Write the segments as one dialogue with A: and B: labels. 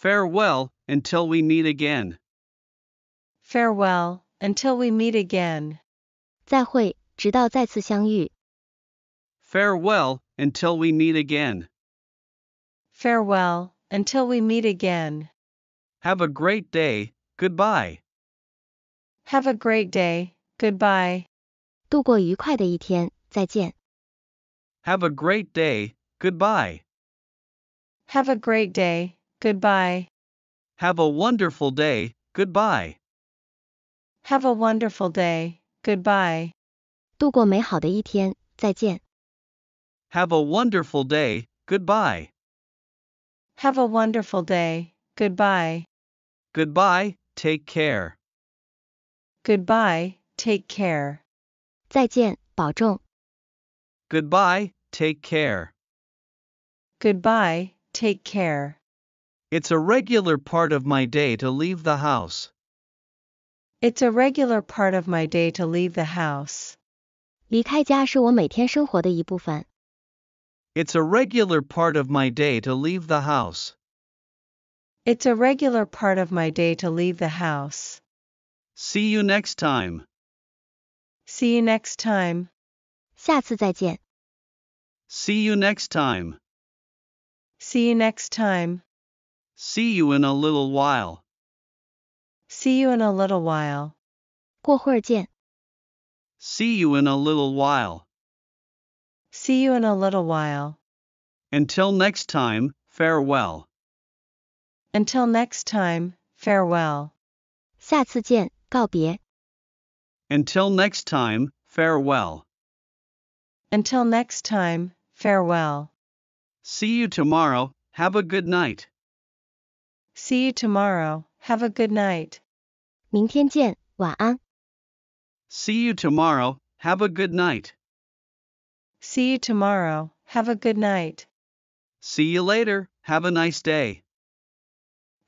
A: Farewell, until we meet again.
B: Farewell, until we meet again. Farewell,
A: until we meet again.
B: Farewell, until we meet again.
A: Have a great day, goodbye.
B: Have a great day, goodbye.
A: Have a great day, goodbye.
B: Have a great day, Goodbye.
A: Have a wonderful day. Goodbye.
B: Have a wonderful day. Goodbye. Have
A: a wonderful day. Goodbye.
B: Have a wonderful day. Goodbye.
A: Goodbye. Take care.
B: Goodbye. Take care.
A: Goodbye, Take care.
B: Goodbye. Take care.
A: It's a regular part of my day to leave the house.
B: It's a regular part of my day to leave the house. It's
A: a regular part of my day to leave the house.
B: It's a regular part of my day to leave the house.
A: See you next time.
B: See you next time. See
A: you next time.
B: See you next time.
A: See you in a little while.
B: See you in a little while.
A: See you in a little while.
B: See you in a little while.
A: Until next time, farewell.
B: Until next time, farewell.
A: Until next time, farewell.
B: Until next time, farewell.
A: See you tomorrow, have a good night.
B: See you tomorrow. Have a good night. 明天见，晚安。
A: See you tomorrow. Have a good night.
B: See you tomorrow. Have a good night.
A: See you later. Have a nice day.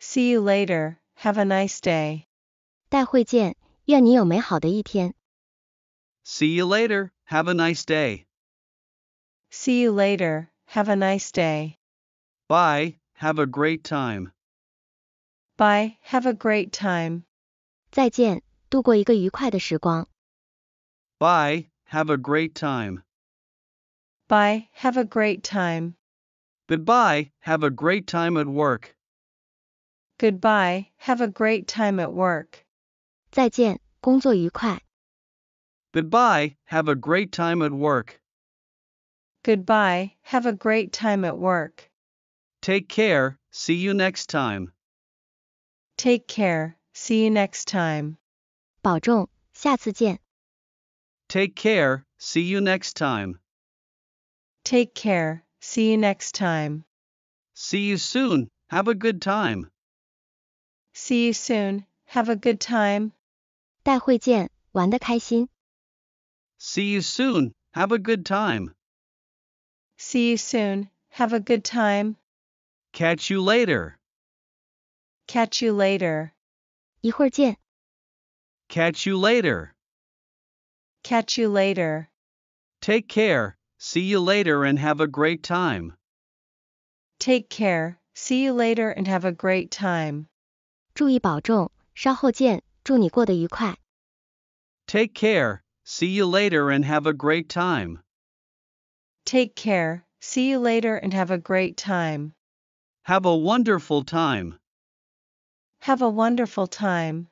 B: See you later. Have a nice day. 待会见，愿你有美好的一天。
A: See you later. Have a nice day.
B: See you later. Have a nice day.
A: Bye. Have a great time.
B: Bye, have a great time. 再见，度过一个愉快的时光。
A: Bye, have a great time.
B: Bye, have a great time.
A: Goodbye, have a great time at work.
B: Goodbye, have a great time at work. 再见，工作
A: 愉快。Goodbye, have a great time at work.
B: Goodbye, have a great time at work.
A: Take care, see you next time.
B: Take care. See you next time.
A: Take care. See you next time.
B: Take care. See you next time.
A: See you soon. Have a good time.
B: See you soon. Have a good time. you
A: soon. Have a good time.
B: See you soon. Have a good time.
A: Catch you later.
B: Catch you later.
A: Catch you later.
B: Catch you later.
A: Take care, see you later and have a great time.
B: Take care, see you later and have a great time. Take
A: care, see you later and have a great time.
B: Take care, see you later and have a great time.
A: Have a wonderful time.
B: Have a wonderful time.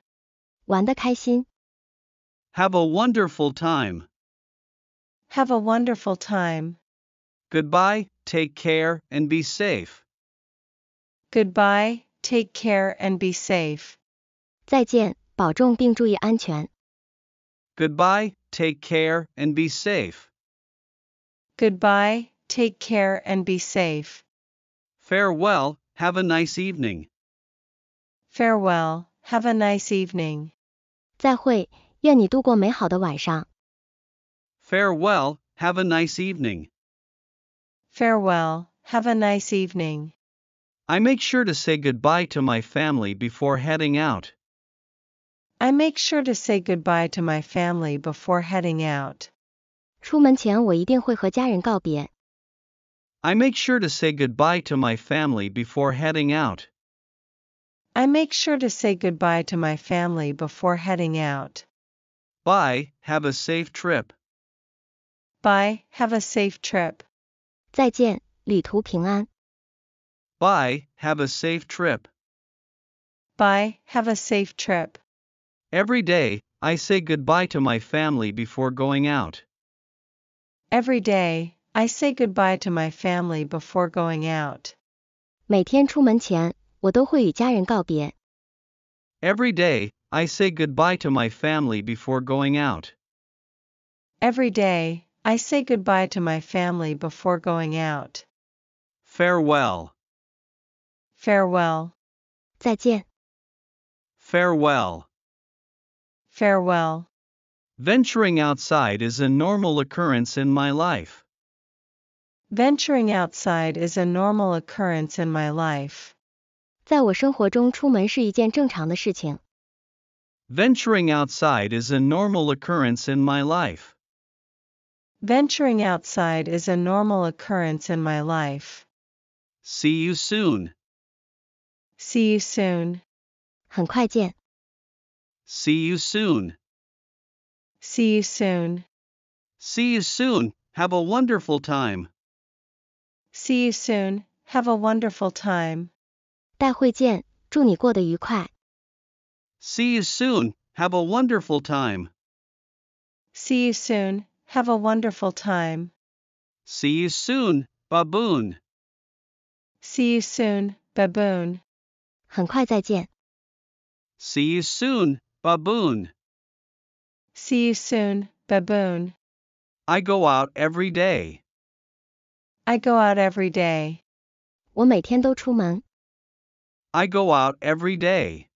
B: Have
A: a wonderful time.
B: Have a wonderful
A: time. Goodbye, take care, and be safe.
B: Goodbye, take care, and be safe. Goodbye. take care, and be safe.
A: Goodbye, take
B: care, and be safe.
A: Farewell, have a nice evening.
B: Farewell. Have a nice evening. Farewell.
A: Have a nice evening.
B: Farewell. Have a nice evening.
A: I make sure to say goodbye to my family before heading out.
B: I make sure to say goodbye to my family before heading out. I
A: make sure to say goodbye to my family before heading out. I make
B: sure to say goodbye to my family before heading out.
A: Bye, have a safe trip.
B: Bye, have a safe trip. Bye.
A: have a safe trip.
B: Bye, have a safe trip.
A: Every day, I say goodbye to my family before going out.
B: Every day, I say goodbye to my family before going out. 每天出门前,我都会与家人告别。
A: Every day, I say goodbye to my family before going out.
B: Every day, I say goodbye to my family before going out.
A: Farewell.
B: Farewell.
A: Farewell.
B: Farewell.
A: Venturing outside is a normal occurrence in my life.
B: Venturing outside is a normal occurrence in my life. 在我生活中，出门是一件正常的事情。
A: Venturing outside is a normal occurrence in my life.
B: Venturing outside is a normal occurrence in my life.
A: See you soon.
B: See you soon. 很快见。
A: See you soon.
B: See you soon.
A: See you soon. Have a wonderful time.
B: See you soon. Have a wonderful time. 待会见，祝你过得愉快。
A: See you soon. Have a wonderful time.
B: See you soon. Have a wonderful time.
A: See you soon, baboon.
B: See you soon, baboon. 很快再见。
A: See you soon, baboon.
B: See you soon, baboon.
A: I go out every day.
B: I go out every day. 我每天都出门。
A: I go out every day.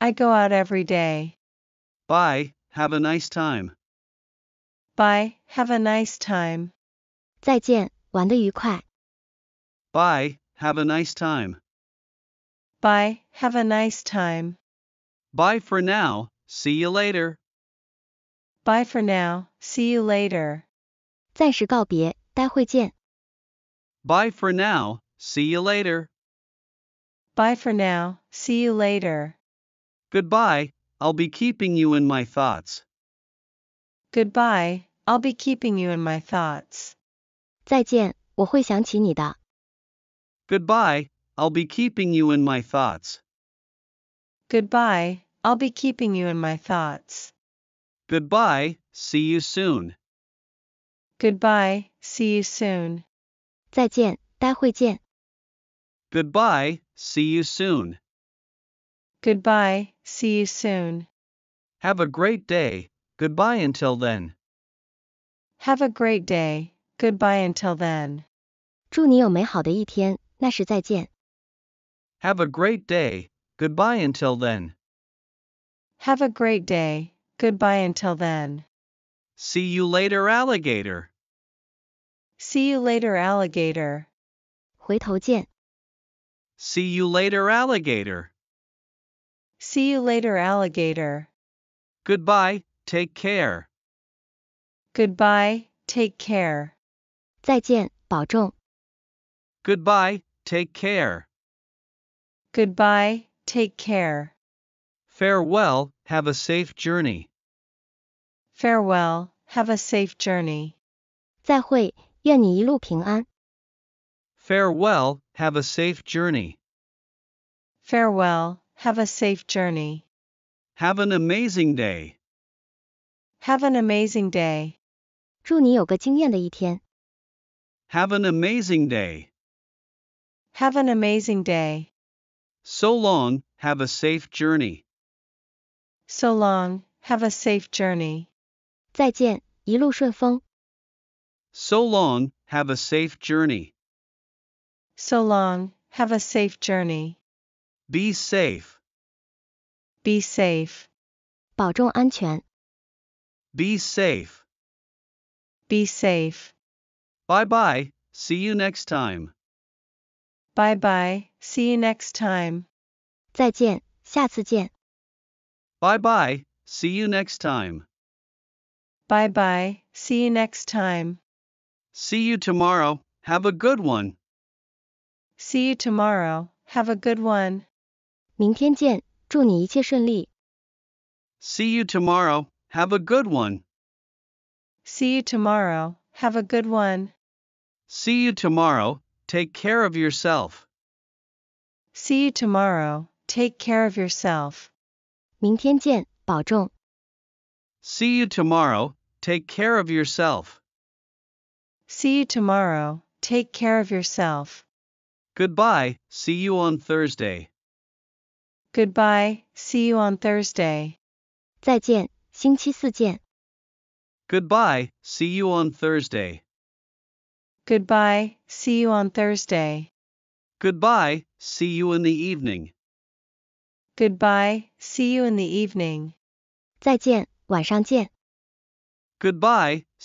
B: I go out every day.
A: Bye, have a nice time.
B: Bye, have a nice time. Bye,
A: have a nice time.
B: Bye, have a nice time.
A: Bye for now, see you later.
B: Bye for now, see you later. Bye
A: for now, see you later.
B: Bye for now, see you later.
A: Goodbye, I'll be keeping you in my thoughts.
B: Goodbye, I'll be keeping you in my thoughts. 再见，我会想起你的。
A: Goodbye, I'll be keeping you in my thoughts.
B: Goodbye, I'll be keeping you in my thoughts.
A: Goodbye, see you soon.
B: Goodbye, see you soon. 再见，待会见。
A: Goodbye, see you soon.
B: Goodbye, see you soon.
A: Have a great day, goodbye until then.
B: Have a great day, goodbye until then. Have
A: a great day, goodbye until then.
B: Have a great day, goodbye until then.
A: See you later, alligator.
B: See you later, alligator. 回头见。
A: See you later, alligator.
B: See you later, alligator.
A: Goodbye, take care.
B: Goodbye, take care. 再见，保重.
A: Goodbye, take care.
B: Goodbye, take care.
A: Farewell, have a safe journey.
B: Farewell, have a safe journey. Farewell.
A: Have a safe journey.
B: Farewell, have a safe journey.
A: Have an amazing day.
B: Have an amazing day. Have
A: an amazing day.
B: Have an amazing day.
A: So long, have a safe journey.
B: So long, have a safe journey.
A: So long, have a safe journey.
B: So long, have a safe journey.
A: Be safe.
B: Be safe. 保重安全.
A: Be safe.
B: Be safe.
A: Bye bye, see you next time.
B: Bye bye, see you next time. 再见，下次见.
A: Bye bye, see you next time.
B: Bye bye, see you next time.
A: See you tomorrow, have a good one.
B: See you tomorrow. Have a good one. 明天见，祝你一切顺利。
A: See you tomorrow. Have a good one.
B: See you tomorrow. Have a good one.
A: See you tomorrow. Take care of yourself.
B: See you tomorrow. Take care of yourself. 明天见，保重。
A: See you tomorrow. Take care of yourself.
B: See you tomorrow. Take care of yourself.
A: Goodbye, see you on Thursday.
B: Goodbye, see you on Thursday. Goodbye. see you on Thursday.
A: Goodbye, see you on Thursday.
B: Goodbye, see you
A: in the evening.
B: Goodbye, see you in the evening. Goodbye.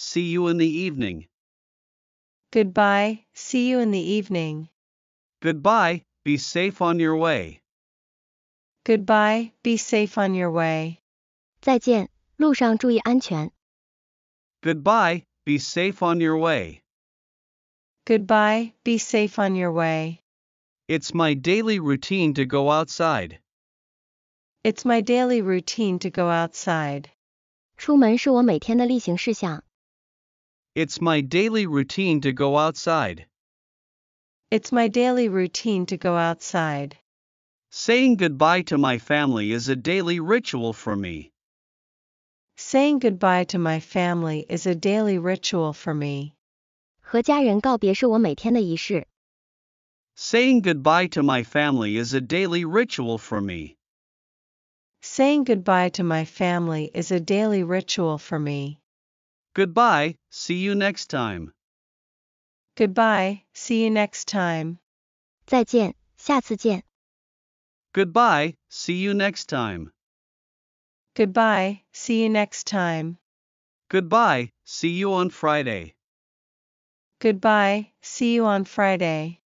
A: see you in the evening.
B: Goodbye, see you in the evening.
A: Goodbye, be safe on your way.
B: Goodbye, be safe on your way. Goodbye.
A: be safe on your way.
B: Goodbye, be safe on your way.
A: It's my daily routine to go outside.
B: It's my daily routine to go outside. 出门是我每天的例行事项。
A: It's my daily routine to go outside.
B: It's my daily routine to go outside.
A: Saying goodbye to my family is a daily ritual for me.
B: Saying goodbye to my family is a daily ritual for me. 和家人告别是我每天的仪式。
A: Saying goodbye to my family is a daily ritual for me.
B: Saying goodbye to my family is a daily ritual for me.
A: Goodbye, see you next time.
B: Goodbye, see you next time. Goodbye,
A: see you next time.
B: Goodbye, see you next time.
A: Goodbye, see you on Friday.
B: Goodbye, see you on Friday.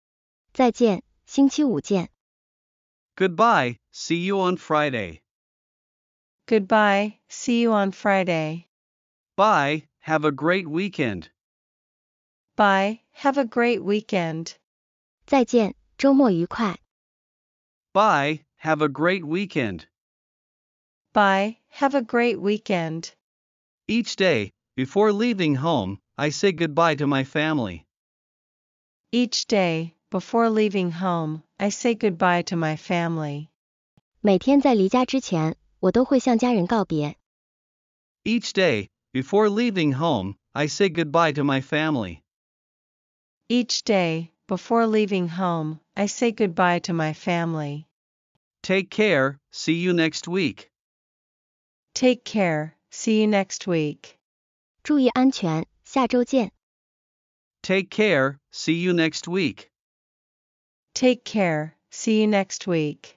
B: Goodbye, see
A: you on Friday.
B: Goodbye, see you on Friday.
A: Bye, have a great weekend.
B: Bye, have a great weekend. 再见，周末愉快。
A: Bye. have a great weekend.
B: Bye, have a great weekend.
A: Each day, before leaving home, I say goodbye to my family.
B: Each day, before leaving home, I say goodbye to my family.
A: Each day, before leaving home, I say goodbye to my family.
B: Each day, before leaving home, I say goodbye to my family.
A: Take care, see you next week.
B: Take care, see you next week. Take
A: care, see you next week.
B: Take care, see you next week.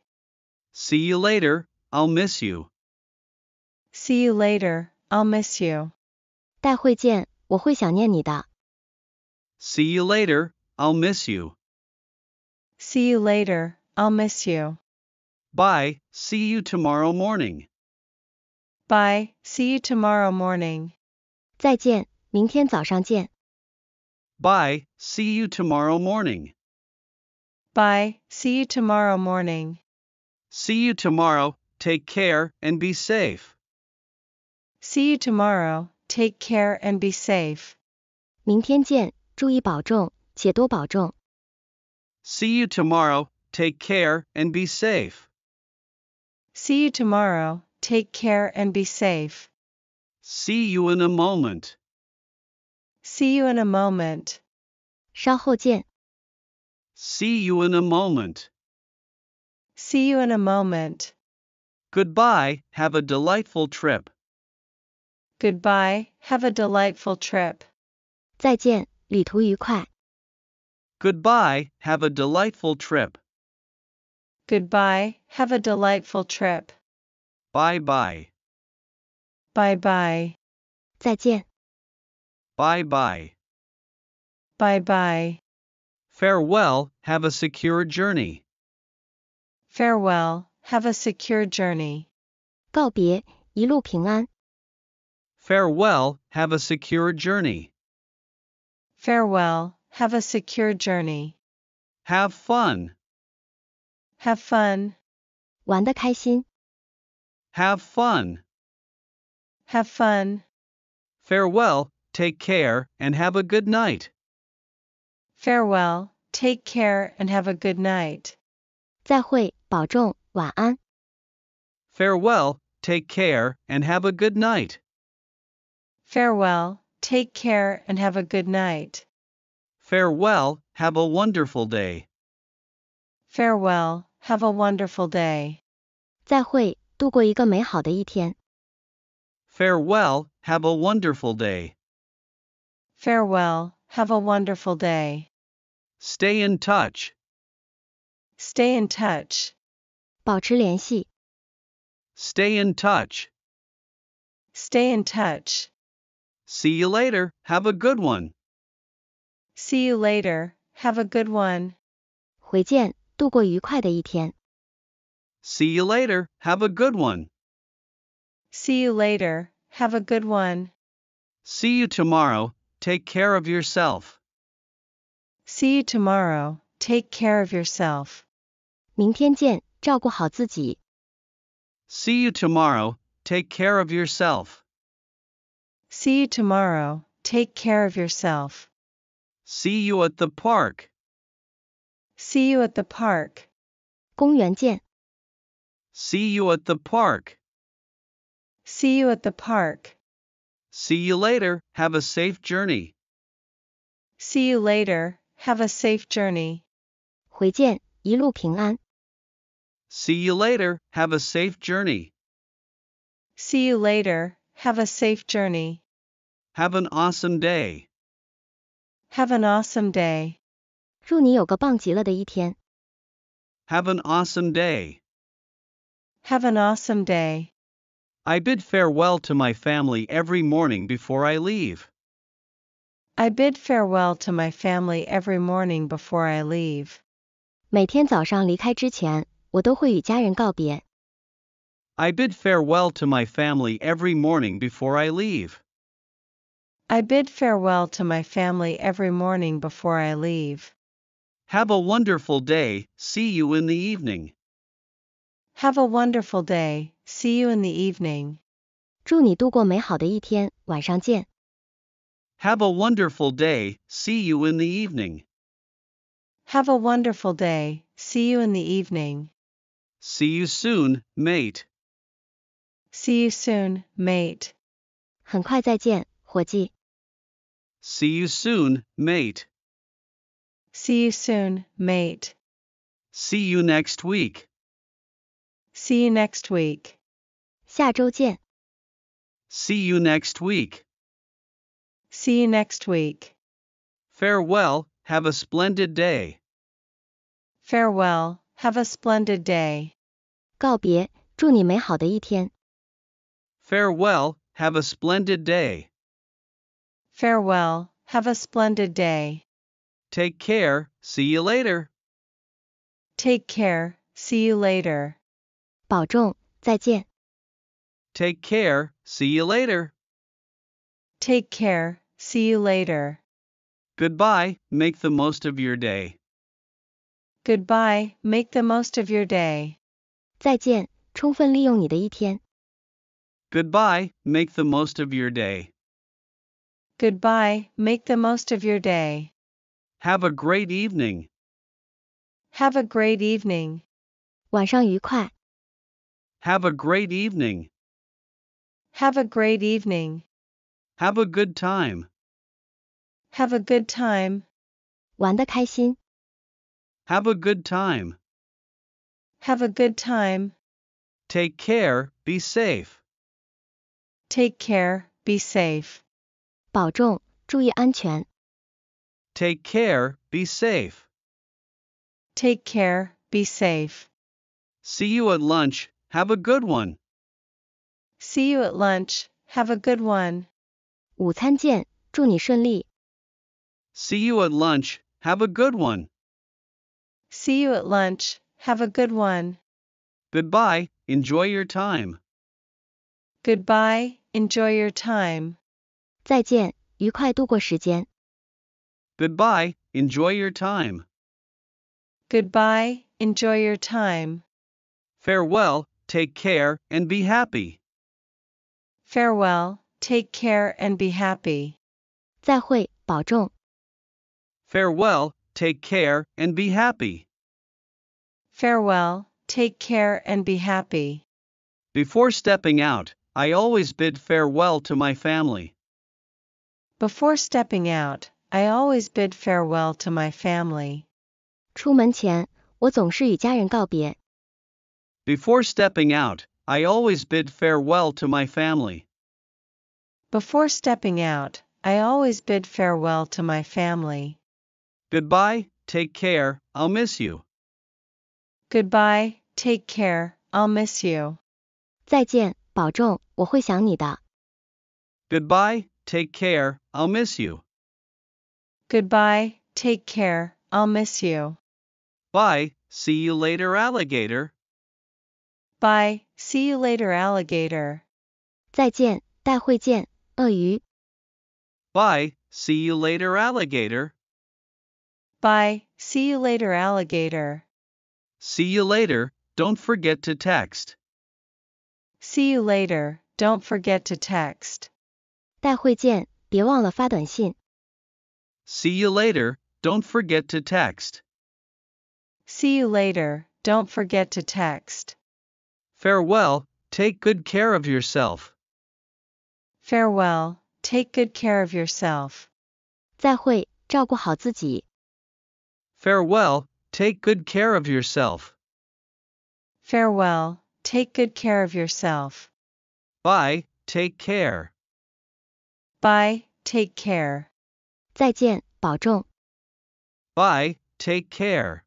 A: See you later, I'll miss you.
B: See you later, I'll miss you. 待会见，我会想念你的。
A: See you later, I'll miss you.
B: See you later, I'll miss
A: you. Bye, see you tomorrow morning.
B: Bye, see you tomorrow morning. Bye. see you tomorrow morning.
A: Bye, see you tomorrow morning. See you tomorrow, take care and be safe.
B: See you tomorrow, take care and be safe. 明天见,注意保重，且多保重。
A: See you tomorrow. Take care and be safe.
B: See you tomorrow. Take care and be safe.
A: See you in a moment.
B: See you in a moment. 稍后见。
A: See you in a moment. See you in a moment. Goodbye, have a delightful trip.
B: Goodbye, have a delightful trip. 再见,旅途愉
A: 快。Goodbye, have a delightful trip.
B: Goodbye, have a delightful trip.
A: Bye bye.
B: Bye bye. 再见。
A: Bye bye.
B: Bye bye.
A: Farewell, have a secure journey.
B: Farewell, have a secure journey. 告别，一路平安。
A: Farewell, have a secure journey.
B: Farewell, have a secure journey.
A: Have fun.
B: Have fun.
A: Have fun. Have fun. Farewell, take care, and have a good night.
B: Farewell, take care, and have a good night. Farewell.
A: take care, and have a good night.
B: Farewell, Take care and have a good night.
A: Farewell, have a wonderful day.
B: Farewell, have a wonderful day. 再会，度过一个美好的一天。
A: Farewell, have a wonderful day.
B: Farewell, have a wonderful day. Stay in touch. Stay in touch. 保持联系。
A: Stay in touch. Stay in touch. See you later. Have a good one.
B: See you later. Have a good one.
A: See you later. Have a good one.
B: See you later. Have a good one.
A: See you tomorrow. Take care of yourself.
B: See you tomorrow. Take care of yourself.
A: See you tomorrow. Take care of yourself.
B: See you tomorrow. Take care of yourself.
A: See you at the park.
B: See you at the park.
A: See you at the park.
B: See you at the
A: park. See you later. Have a safe journey.
B: See you later. Have a safe journey. See
A: you later. Have a safe journey.
B: See you later. Have a safe journey.
A: Have an awesome day.
B: Have an awesome day. 祝你有个棒极了的一天。
A: Have an awesome day.
B: Have an awesome day.
A: I bid farewell to my family every morning before I leave.
B: I bid farewell to my family every morning before I leave. 每天早上离开之前，我都会与家人告别。
A: I bid farewell to my family every morning before I leave.
B: I bid farewell to my family every morning before I leave.
A: Have a wonderful day. See you in the evening.
B: Have a wonderful day. See you in the evening. Have
A: a wonderful day. See you in the evening.
B: Have a wonderful day. See you in the evening.
A: See you soon, mate.
B: See you soon, mate. 很快再见，伙计。
A: See you soon, mate.
B: See you soon, mate.
A: See you next week.
B: See you next week. 下周见.
A: See you next week.
B: See you next week.
A: Farewell, have a splendid day.
B: Farewell, have a splendid day. 告别，祝你美好的一天.
A: Farewell, have a splendid day.
B: Farewell, have a splendid day.
A: Take care, see you later.
B: Take care, see you later. Take
A: care, see you later.
B: Take care, see you later.
A: Goodbye, make the most of your day.
B: Goodbye, make the most of your day.
A: Goodbye, make the most of your day.
B: Goodbye, make the most of your day.
A: Have a great evening.
B: Have a great evening. Have
A: a great evening.
B: Have a great evening.
A: Have a good time.
B: Have a good time.
A: Have a good time. Have a good time. Take care, be safe. Take
B: care, be safe. 保重，注意安全。
A: Take care, be safe. Take care, be safe. See you at lunch, have a good one. See you at lunch,
B: have a good one. 午餐见，祝你顺利。
A: See you at lunch, have a good one. See you at lunch, have a good one. Goodbye, enjoy your time. Goodbye,
B: enjoy your time. 再见，愉快度过时间。
A: Goodbye, enjoy your time.
B: Goodbye, enjoy your time.
A: Farewell, take care and be happy.
B: Farewell, take care and be happy. 再会，保重。
A: Farewell, take care and be happy.
B: Farewell, take care and be happy.
A: Before stepping out, I always bid farewell to my family.
B: Before stepping out, I always bid farewell to my family. Before
A: stepping out, I always bid farewell to my family.
B: Before stepping out, I always bid farewell to my family.
A: Goodbye, take care, I'll miss you.
B: Goodbye, take care, I'll miss you. Goodbye.
A: Take care, I'll miss you.
B: Goodbye, take care, I'll miss you.
A: Bye, see you later, alligator.
B: Bye, see you later, alligator. Bye, see you later, alligator.
A: Bye, see you later, alligator. See you later, don't forget to text.
B: See you later, don't forget to text. 待会见，别忘了发短信。
A: See you later, don't forget to text.
B: See you later, don't forget to text.
A: Farewell, take good care of yourself.
B: Farewell, take good care of yourself. Farewell. take
A: good care of yourself.
B: Farewell, take good care of yourself.
A: Bye, take care.
B: Bye, take care. 再见，保重。
A: Bye, take care.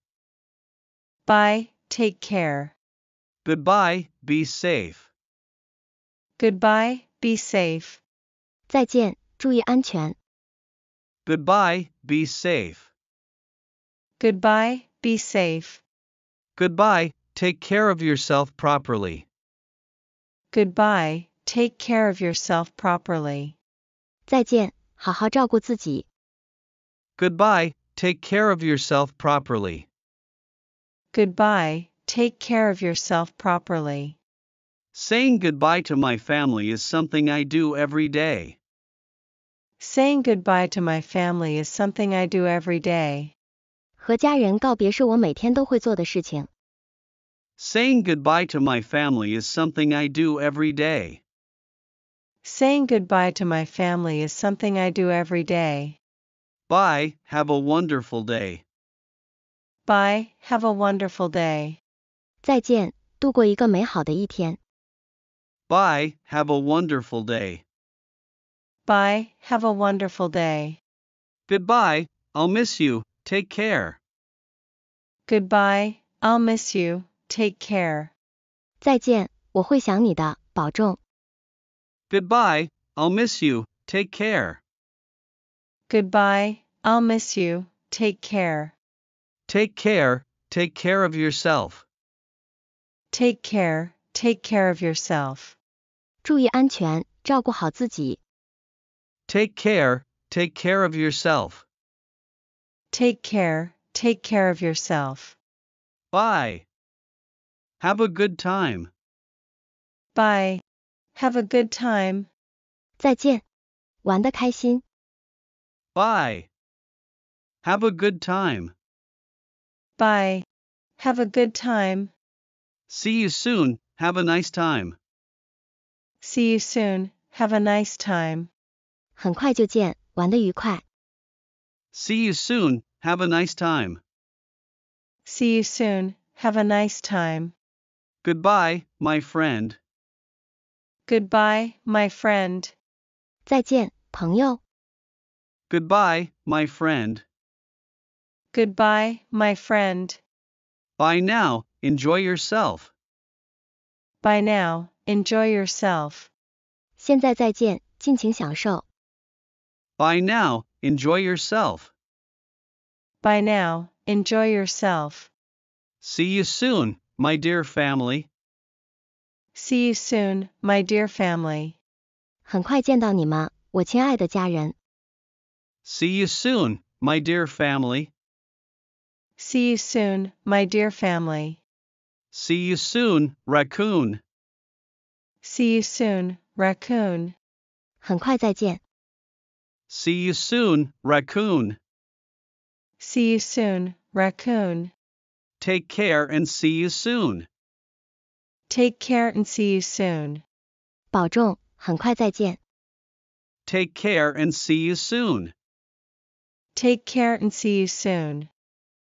A: Bye, take care. Goodbye, be safe.
B: Goodbye, be safe. 再见，注意安全。
A: Goodbye, be safe.
B: Goodbye, be safe.
A: Goodbye, take care of yourself properly.
B: Goodbye, take care of yourself properly. 再见，好好照顾自己。
A: Goodbye, take care of yourself properly.
B: Goodbye, take care of yourself properly.
A: Saying goodbye to my family is something I do every day.
B: Saying goodbye to my family is something I do every day. 和家人告别是我每天都会做的事情。
A: Saying goodbye to my family is something I do every day.
B: Saying goodbye to my family is something I do every day.
A: Bye, have a wonderful day.
B: Bye, have a wonderful day. Bye.
A: have a wonderful day.
B: Bye, have a wonderful day.
A: Goodbye, I'll miss you, take care.
B: Goodbye, I'll miss you, take care. 再见，我会想你的，保重。
A: Goodbye, I'll miss you, take care.
B: Goodbye, I'll miss you, take care.
A: Take care, take care of yourself.
B: Take care, take care of yourself. care,
A: take care of yourself.
B: Take care, take care of yourself.
A: Bye. Have a good time.
B: Bye. Have a good time. 再见，玩得开心。
A: Bye. Have a good time.
B: Bye. Have a good time.
A: See you soon. Have a nice time.
B: See you soon. Have a nice time. 很快就见，玩得愉快。
A: See you soon. Have a nice time.
B: See you soon. Have a nice time.
A: Goodbye, my friend.
B: Goodbye, my friend. 再见，
A: 朋友。Goodbye, my friend.
B: Goodbye, my friend.
A: By now, enjoy yourself.
B: By now, enjoy yourself. 现在再见，尽情享受。
A: By now, enjoy yourself.
B: By now, enjoy yourself.
A: See you soon, my dear family.
B: See you soon, my dear family. 很快见到你们，我亲爱的家人。
A: See you soon, my dear family.
B: See you soon, my dear family.
A: See you soon, raccoon.
B: See you soon, raccoon. 很快再见。
A: See you soon, raccoon.
B: See you soon, raccoon.
A: Take care and see you soon.
B: Take care and see you soon.
A: Take care and see you soon.
B: Take care and see you soon.